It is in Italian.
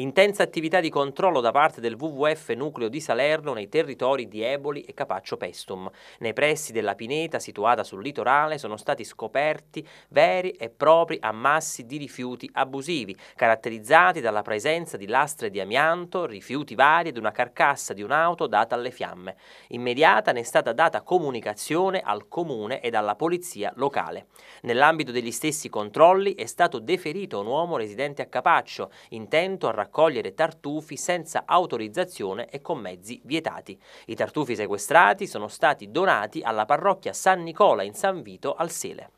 Intensa attività di controllo da parte del WWF nucleo di Salerno nei territori di Eboli e Capaccio Pestum. Nei pressi della pineta situata sul litorale sono stati scoperti veri e propri ammassi di rifiuti abusivi, caratterizzati dalla presenza di lastre di amianto, rifiuti vari ed una carcassa di un'auto data alle fiamme. Immediata ne è stata data comunicazione al comune e alla polizia locale. Nell'ambito degli stessi controlli è stato deferito un uomo residente a Capaccio, intento a raccontare raccogliere tartufi senza autorizzazione e con mezzi vietati. I tartufi sequestrati sono stati donati alla parrocchia San Nicola in San Vito al Sele.